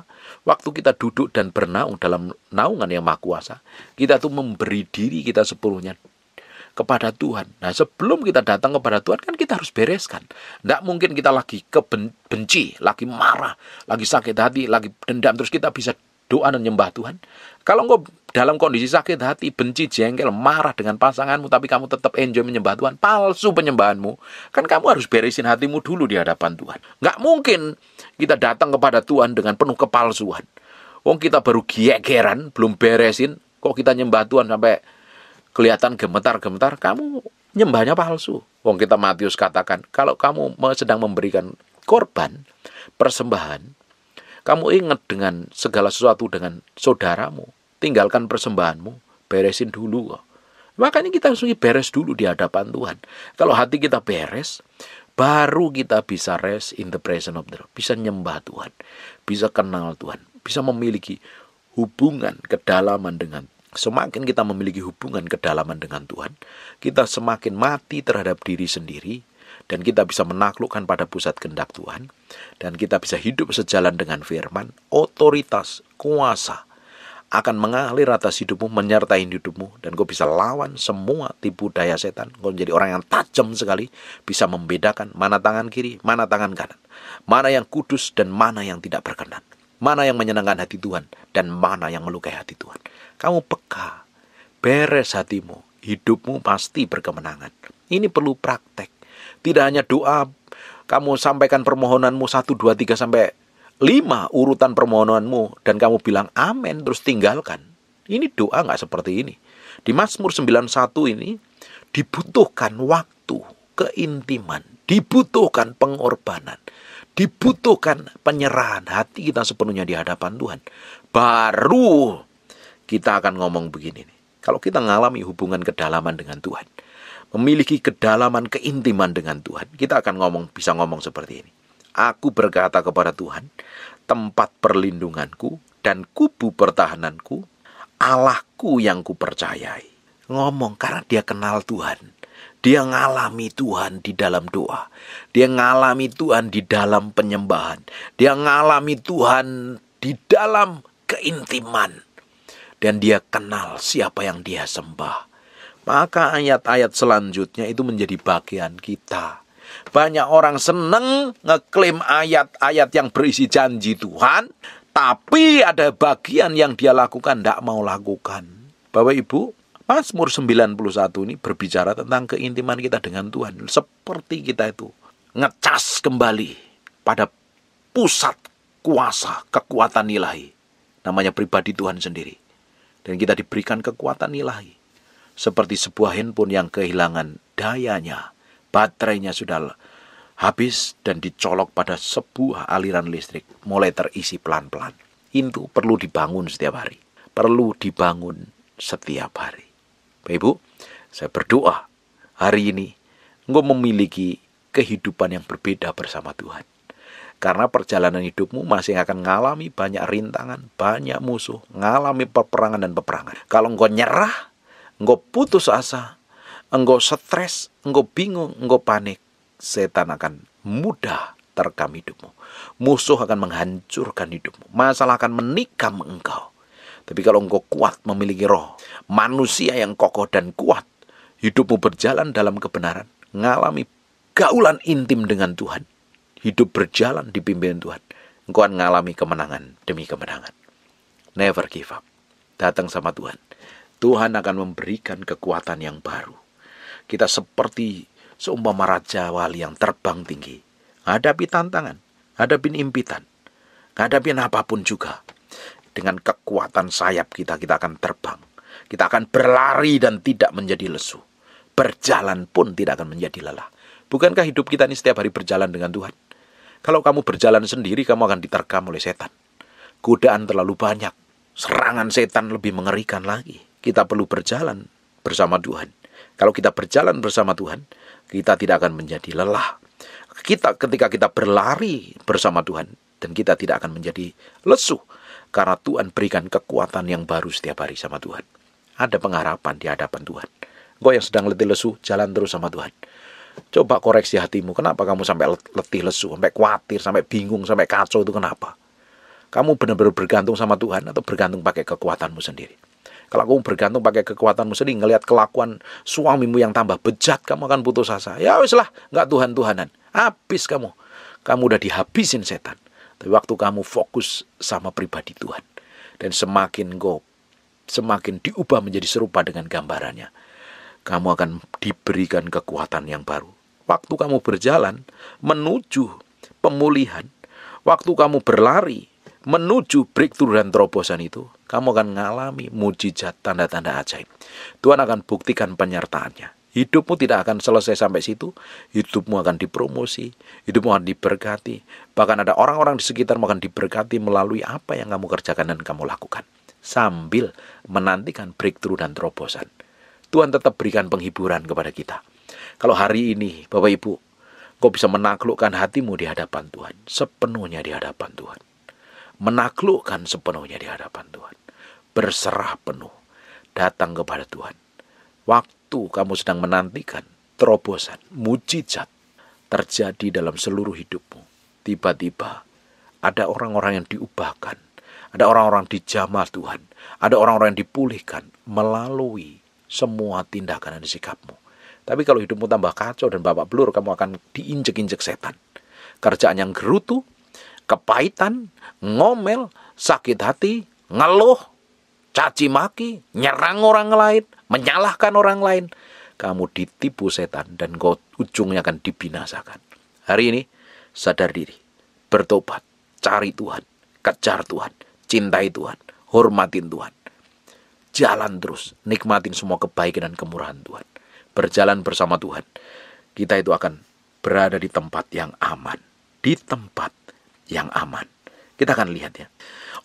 waktu kita duduk dan bernaung dalam naungan yang maha kuasa, kita tuh memberi diri kita sepenuhnya kepada Tuhan. Nah, sebelum kita datang kepada Tuhan kan kita harus bereskan. Tidak mungkin kita lagi kebenci, lagi marah, lagi sakit hati, lagi dendam terus kita bisa doa dan nyembah Tuhan. Kalau engkau dalam kondisi sakit hati, benci, jengkel, marah dengan pasanganmu tapi kamu tetap enjoy menyembah Tuhan, palsu penyembahanmu. Kan kamu harus beresin hatimu dulu di hadapan Tuhan. Nggak mungkin kita datang kepada Tuhan dengan penuh kepalsuan. Wong kita baru giegeran, belum beresin, kok kita nyembah Tuhan sampai kelihatan gemetar-gemetar, kamu nyembahnya palsu. Wong kita Matius katakan, kalau kamu sedang memberikan korban, persembahan, kamu ingat dengan segala sesuatu dengan saudaramu, tinggalkan persembahanmu, beresin dulu Makanya kita harus beres dulu di hadapan Tuhan. Kalau hati kita beres, baru kita bisa rest in the presence of the Lord. Bisa nyembah Tuhan, bisa kenal Tuhan, bisa memiliki hubungan kedalaman dengan Semakin kita memiliki hubungan kedalaman dengan Tuhan, kita semakin mati terhadap diri sendiri, dan kita bisa menaklukkan pada pusat kehendak Tuhan, dan kita bisa hidup sejalan dengan firman, otoritas, kuasa, akan mengalir atas hidupmu, menyertai hidupmu, dan kau bisa lawan semua tipu daya setan. Kau menjadi orang yang tajam sekali, bisa membedakan mana tangan kiri, mana tangan kanan, mana yang kudus, dan mana yang tidak berkenan. Mana yang menyenangkan hati Tuhan dan mana yang melukai hati Tuhan. Kamu peka, beres hatimu, hidupmu pasti berkemenangan. Ini perlu praktek. Tidak hanya doa, kamu sampaikan permohonanmu 1, 2, 3 sampai 5 urutan permohonanmu dan kamu bilang amin terus tinggalkan. Ini doa nggak seperti ini. Di Mazmur 91 ini dibutuhkan waktu, keintiman, dibutuhkan pengorbanan. Dibutuhkan penyerahan hati kita sepenuhnya di hadapan Tuhan. Baru kita akan ngomong begini nih. Kalau kita mengalami hubungan kedalaman dengan Tuhan, memiliki kedalaman keintiman dengan Tuhan, kita akan ngomong bisa ngomong seperti ini. Aku berkata kepada Tuhan, tempat perlindunganku dan kubu pertahananku, Allahku yang kupercayai. Ngomong karena dia kenal Tuhan. Dia ngalami Tuhan di dalam doa. Dia ngalami Tuhan di dalam penyembahan. Dia ngalami Tuhan di dalam keintiman. Dan dia kenal siapa yang dia sembah. Maka ayat-ayat selanjutnya itu menjadi bagian kita. Banyak orang seneng ngeklaim ayat-ayat yang berisi janji Tuhan. Tapi ada bagian yang dia lakukan, tidak mau lakukan. Bapak Ibu, Mazmur 91 ini berbicara tentang keintiman kita dengan Tuhan. Seperti kita itu ngecas kembali pada pusat kuasa kekuatan ilahi. Namanya pribadi Tuhan sendiri. Dan kita diberikan kekuatan ilahi. Seperti sebuah handphone yang kehilangan dayanya. Baterainya sudah habis dan dicolok pada sebuah aliran listrik. Mulai terisi pelan-pelan. Itu perlu dibangun setiap hari. Perlu dibangun setiap hari. Bapak Ibu, saya berdoa hari ini engkau memiliki kehidupan yang berbeda bersama Tuhan. Karena perjalanan hidupmu masih akan mengalami banyak rintangan, banyak musuh, mengalami peperangan dan peperangan. Kalau engkau nyerah, engkau putus asa, engkau stres, engkau bingung, engkau panik, setan akan mudah terkam hidupmu. Musuh akan menghancurkan hidupmu. Masalah akan menikam engkau. Tapi kalau engkau kuat memiliki roh, manusia yang kokoh dan kuat, hidupmu berjalan dalam kebenaran, ngalami gaulan intim dengan Tuhan, hidup berjalan di pimpinan Tuhan, engkau akan ngalami kemenangan demi kemenangan. Never give up. Datang sama Tuhan. Tuhan akan memberikan kekuatan yang baru. Kita seperti seumpama raja wali yang terbang tinggi. Hadapi tantangan, hadapi impitan, hadapi apapun juga dengan kekuatan sayap kita kita akan terbang. Kita akan berlari dan tidak menjadi lesu. Berjalan pun tidak akan menjadi lelah. Bukankah hidup kita ini setiap hari berjalan dengan Tuhan? Kalau kamu berjalan sendiri, kamu akan diterkam oleh setan. Godaan terlalu banyak. Serangan setan lebih mengerikan lagi. Kita perlu berjalan bersama Tuhan. Kalau kita berjalan bersama Tuhan, kita tidak akan menjadi lelah. Kita ketika kita berlari bersama Tuhan dan kita tidak akan menjadi lesu karena Tuhan berikan kekuatan yang baru setiap hari sama Tuhan. Ada pengharapan di hadapan Tuhan. Engkau yang sedang letih lesu, jalan terus sama Tuhan. Coba koreksi hatimu, kenapa kamu sampai letih lesu, sampai khawatir, sampai bingung, sampai kacau itu kenapa? Kamu benar-benar bergantung sama Tuhan atau bergantung pakai kekuatanmu sendiri? Kalau kamu bergantung pakai kekuatanmu sendiri, ngelihat kelakuan suamimu yang tambah bejat, kamu akan putus asa. Ya wis lah, nggak Tuhan-Tuhanan. Habis kamu. Kamu udah dihabisin setan. Tapi waktu kamu fokus sama pribadi Tuhan dan semakin go, semakin diubah menjadi serupa dengan gambarannya, kamu akan diberikan kekuatan yang baru. Waktu kamu berjalan menuju pemulihan, waktu kamu berlari menuju breakthrough dan terobosan itu, kamu akan mengalami mujizat tanda-tanda ajaib. Tuhan akan buktikan penyertaannya. Hidupmu tidak akan selesai sampai situ. Hidupmu akan dipromosi, hidupmu akan diberkati. Bahkan ada orang-orang di sekitarmu akan diberkati melalui apa yang kamu kerjakan dan kamu lakukan. Sambil menantikan breakthrough dan terobosan. Tuhan tetap berikan penghiburan kepada kita. Kalau hari ini, Bapak Ibu, kau bisa menaklukkan hatimu di hadapan Tuhan. Sepenuhnya di hadapan Tuhan. Menaklukkan sepenuhnya di hadapan Tuhan. Berserah penuh. Datang kepada Tuhan. Waktu itu kamu sedang menantikan terobosan, mujizat terjadi dalam seluruh hidupmu. Tiba-tiba ada orang-orang yang diubahkan, ada orang-orang dijamal Tuhan, ada orang-orang yang dipulihkan melalui semua tindakan dan sikapmu. Tapi kalau hidupmu tambah kacau dan babak belur, kamu akan diinjek-injek setan. Kerjaan yang gerutu, kepahitan, ngomel, sakit hati, ngeluh, mencaci maki, nyerang orang lain, menyalahkan orang lain, kamu ditipu setan dan kau ujungnya akan dibinasakan. Hari ini sadar diri, bertobat, cari Tuhan, kejar Tuhan, cintai Tuhan, hormatin Tuhan. Jalan terus, nikmatin semua kebaikan dan kemurahan Tuhan. Berjalan bersama Tuhan, kita itu akan berada di tempat yang aman, di tempat yang aman. Kita akan lihat ya.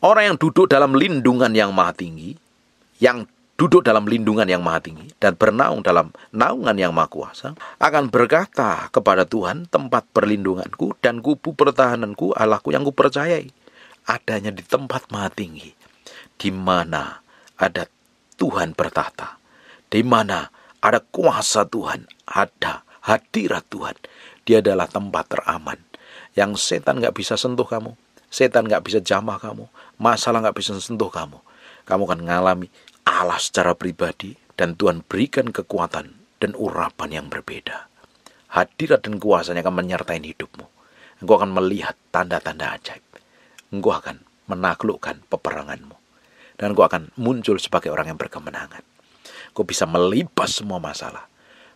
Orang yang duduk dalam lindungan yang maha tinggi, yang duduk dalam lindungan yang maha tinggi dan bernaung dalam naungan yang maha kuasa, akan berkata kepada Tuhan, tempat perlindunganku dan kubu pertahananku Allahku yang kupercayai. Adanya di tempat maha tinggi, di mana ada Tuhan bertata, di mana ada kuasa Tuhan, ada hadirat Tuhan. Dia adalah tempat teraman yang setan nggak bisa sentuh kamu. Setan nggak bisa jamah kamu. Masalah nggak bisa sentuh kamu. Kamu akan mengalami Allah secara pribadi dan Tuhan berikan kekuatan dan urapan yang berbeda. Hadirat dan kuasanya akan menyertai hidupmu. Engkau akan melihat tanda-tanda ajaib. Engkau akan menaklukkan peperanganmu. Dan engkau akan muncul sebagai orang yang berkemenangan. Engkau bisa melibas semua masalah.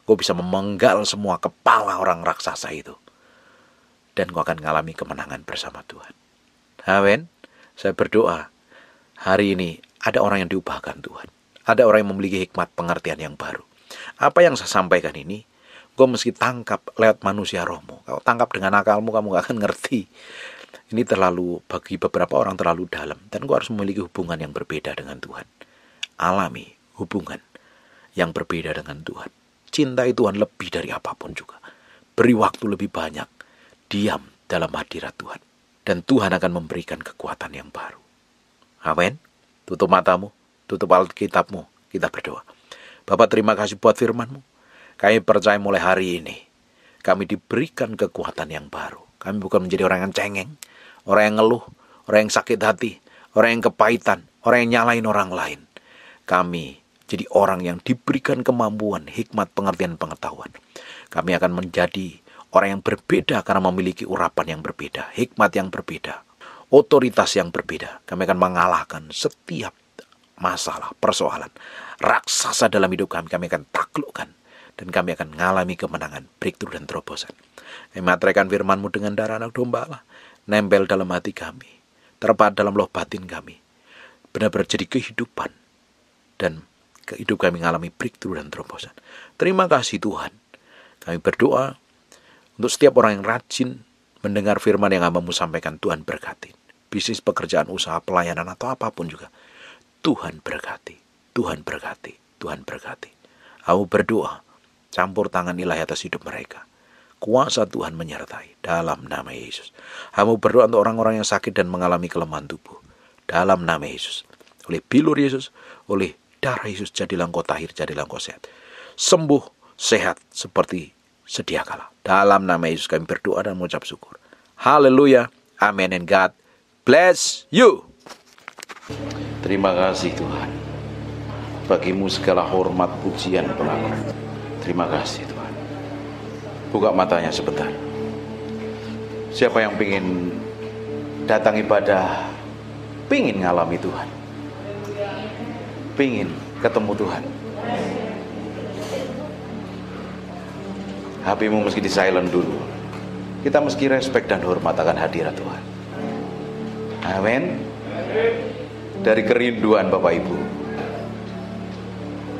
Engkau bisa memenggal semua kepala orang raksasa itu. Dan engkau akan mengalami kemenangan bersama Tuhan. Amin. Saya berdoa hari ini ada orang yang diubahkan Tuhan. Ada orang yang memiliki hikmat pengertian yang baru. Apa yang saya sampaikan ini, gue meski tangkap lewat manusia rohmu. Kalau tangkap dengan akalmu, kamu gak akan ngerti. Ini terlalu, bagi beberapa orang terlalu dalam. Dan gue harus memiliki hubungan yang berbeda dengan Tuhan. Alami hubungan yang berbeda dengan Tuhan. Cintai Tuhan lebih dari apapun juga. Beri waktu lebih banyak. Diam dalam hadirat Tuhan dan Tuhan akan memberikan kekuatan yang baru. Amin. Tutup matamu, tutup Alkitabmu, kita berdoa. Bapak terima kasih buat firmanmu. Kami percaya mulai hari ini, kami diberikan kekuatan yang baru. Kami bukan menjadi orang yang cengeng, orang yang ngeluh, orang yang sakit hati, orang yang kepahitan, orang yang nyalain orang lain. Kami jadi orang yang diberikan kemampuan, hikmat, pengertian, pengetahuan. Kami akan menjadi orang yang berbeda karena memiliki urapan yang berbeda, hikmat yang berbeda, otoritas yang berbeda. Kami akan mengalahkan setiap masalah, persoalan. Raksasa dalam hidup kami, kami akan taklukkan. Dan kami akan mengalami kemenangan, breakthrough dan terobosan. Kami materaikan firmanmu dengan darah anak domba Allah. Nempel dalam hati kami. terpat dalam loh batin kami. Benar-benar jadi kehidupan. Dan hidup kami mengalami breakthrough dan terobosan. Terima kasih Tuhan. Kami berdoa untuk setiap orang yang rajin mendengar firman yang hambamu sampaikan, Tuhan berkati. Bisnis, pekerjaan, usaha, pelayanan, atau apapun juga. Tuhan berkati, Tuhan berkati, Tuhan berkati. Aku berdoa, campur tangan ilahi atas hidup mereka. Kuasa Tuhan menyertai dalam nama Yesus. Kamu berdoa untuk orang-orang yang sakit dan mengalami kelemahan tubuh. Dalam nama Yesus. Oleh bilur Yesus, oleh darah Yesus jadilah engkau tahir, jadilah engkau sehat. Sembuh, sehat seperti Sedia kala Dalam nama Yesus kami berdoa dan mengucap syukur. Haleluya. amen. and God bless you. Terima kasih Tuhan. Bagimu segala hormat, pujian, pengakuan. Terima kasih Tuhan. Buka matanya sebentar. Siapa yang ingin datang ibadah, pingin ngalami Tuhan. Pingin ketemu Tuhan. HPmu meski di silent dulu kita meski respect dan hormat akan hadirat Tuhan amin dari kerinduan Bapak Ibu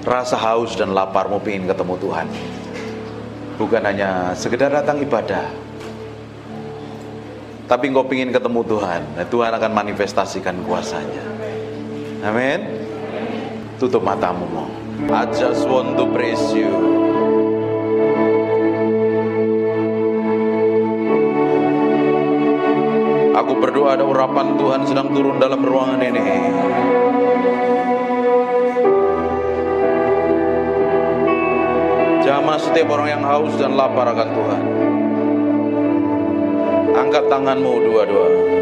rasa haus dan laparmu ingin ketemu Tuhan bukan hanya sekedar datang ibadah tapi engkau ingin ketemu Tuhan nah, Tuhan akan manifestasikan kuasanya amin tutup matamu I just want to praise you Aku berdoa ada urapan Tuhan sedang turun dalam ruangan ini. Jamah setiap orang yang haus dan lapar akan Tuhan. Angkat tanganmu dua-dua.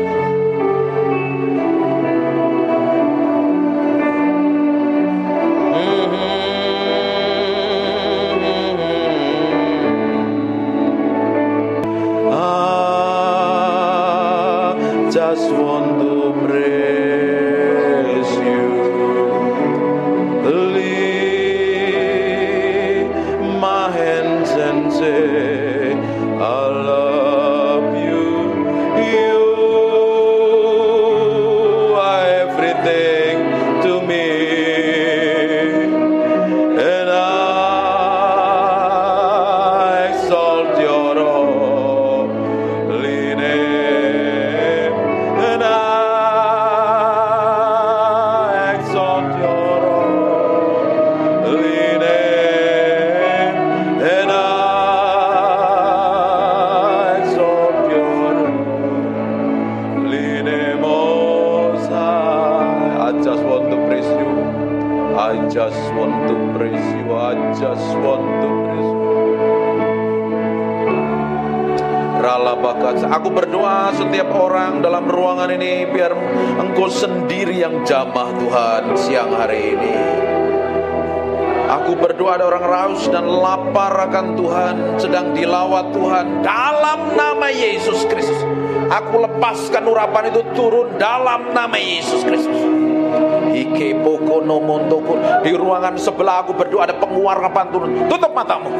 jamah Tuhan siang hari ini. Aku berdoa ada orang raus dan lapar akan Tuhan, sedang dilawat Tuhan dalam nama Yesus Kristus. Aku lepaskan urapan itu turun dalam nama Yesus Kristus. Ike pokono di ruangan sebelah aku berdoa ada penguarapan turun. Tutup matamu.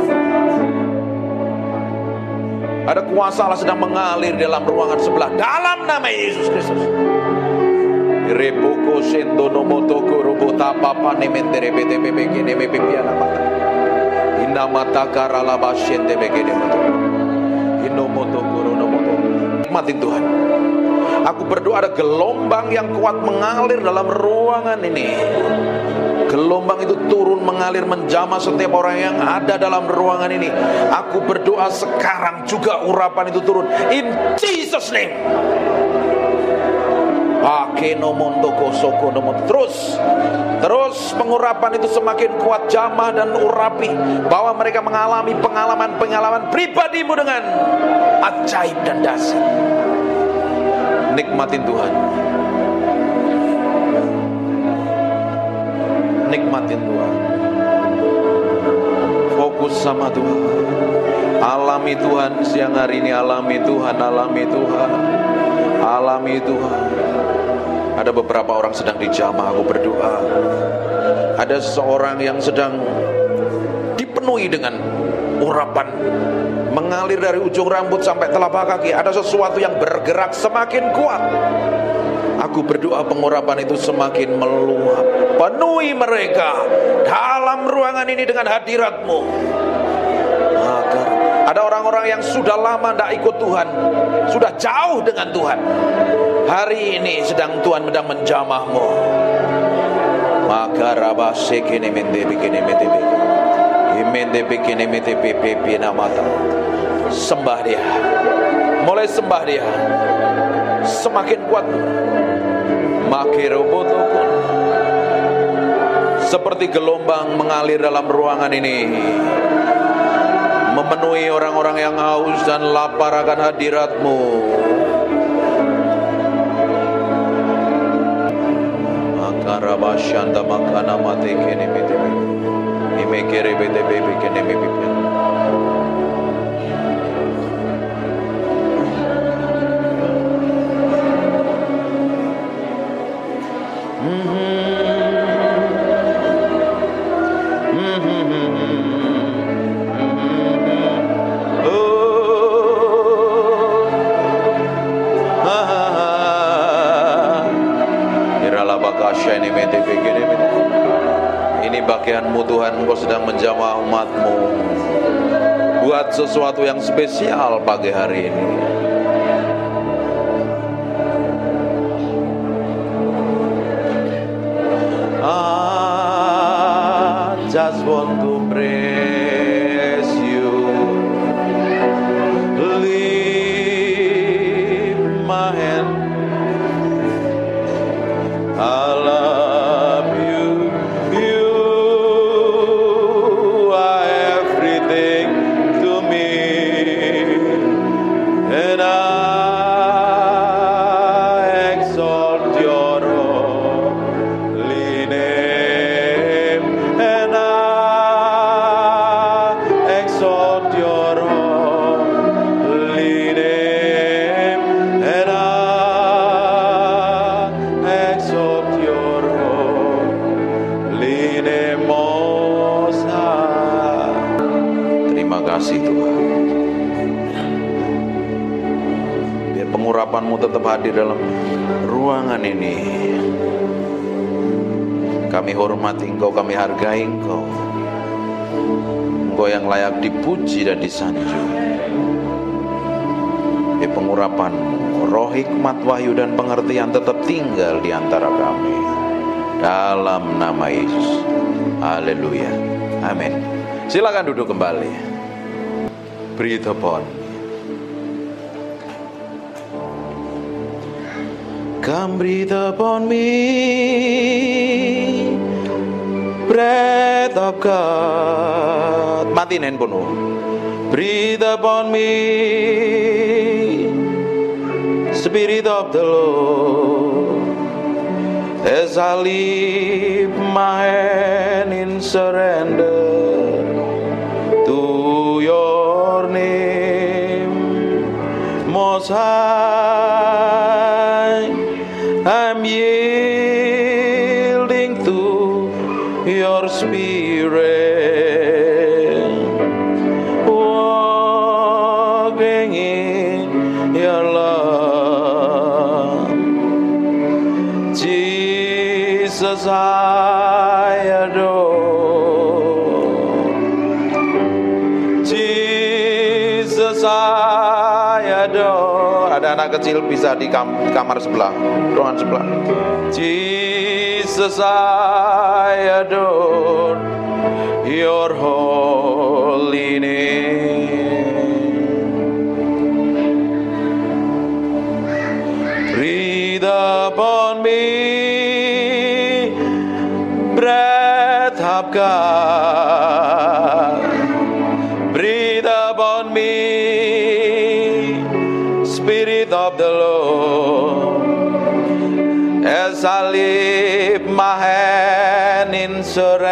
Ada kuasa Allah sedang mengalir dalam ruangan sebelah dalam nama Yesus Kristus. Reboko sendo no motoko robota papa ne mentere bete bebe kene bebe piana mata. Inna mata kara laba shende begene mata. Inno motoko no moto. Matin Tuhan. Aku berdoa ada gelombang yang kuat mengalir dalam ruangan ini. Gelombang itu turun mengalir menjamah setiap orang yang ada dalam ruangan ini. Aku berdoa sekarang juga urapan itu turun. In Jesus name terus terus pengurapan itu semakin kuat jamah dan urapi bahwa mereka mengalami pengalaman-pengalaman pribadimu dengan ajaib dan dasar nikmatin Tuhan nikmatin Tuhan fokus sama Tuhan alami Tuhan siang hari ini alami Tuhan alami Tuhan alami Tuhan ada beberapa orang sedang di jamaah aku berdoa. Ada seseorang yang sedang dipenuhi dengan urapan mengalir dari ujung rambut sampai telapak kaki. Ada sesuatu yang bergerak semakin kuat. Aku berdoa pengurapan itu semakin meluap. Penuhi mereka dalam ruangan ini dengan hadiratmu. Agar ada orang-orang yang sudah lama tidak ikut Tuhan, sudah jauh dengan Tuhan hari ini sedang Tuhan sedang menjamahmu maka raba sekini mende bikini mende mende bikini mende pepe namata sembah dia mulai sembah dia semakin kuat pun. seperti gelombang mengalir dalam ruangan ini memenuhi orang-orang yang haus dan lapar akan hadiratmu rabashanda Makana Mate Kenemi Debe. Ime Kerebe Debe Kenemi Bipen. pakaianmu Tuhan Engkau sedang menjamah umatmu buat sesuatu yang spesial pagi hari ini Ah, just want to pray kasih Tuhan. Biar pengurapanmu tetap hadir dalam ruangan ini. Kami hormati engkau, kami hargai engkau. Engkau yang layak dipuji dan disanjung. Biar pengurapanmu, roh hikmat, wahyu dan pengertian tetap tinggal di antara kami. Dalam nama Yesus. Haleluya. Amin. Silakan duduk kembali. Breathe upon me. Come breathe upon me. Breath of God. Matiin handphone. Breathe upon me. Spirit of the Lord. As I leave my hand in surrender. outside. ada anak kecil bisa di kamar sebelah, ruangan sebelah. Jesus, I adore your holy name. Profesör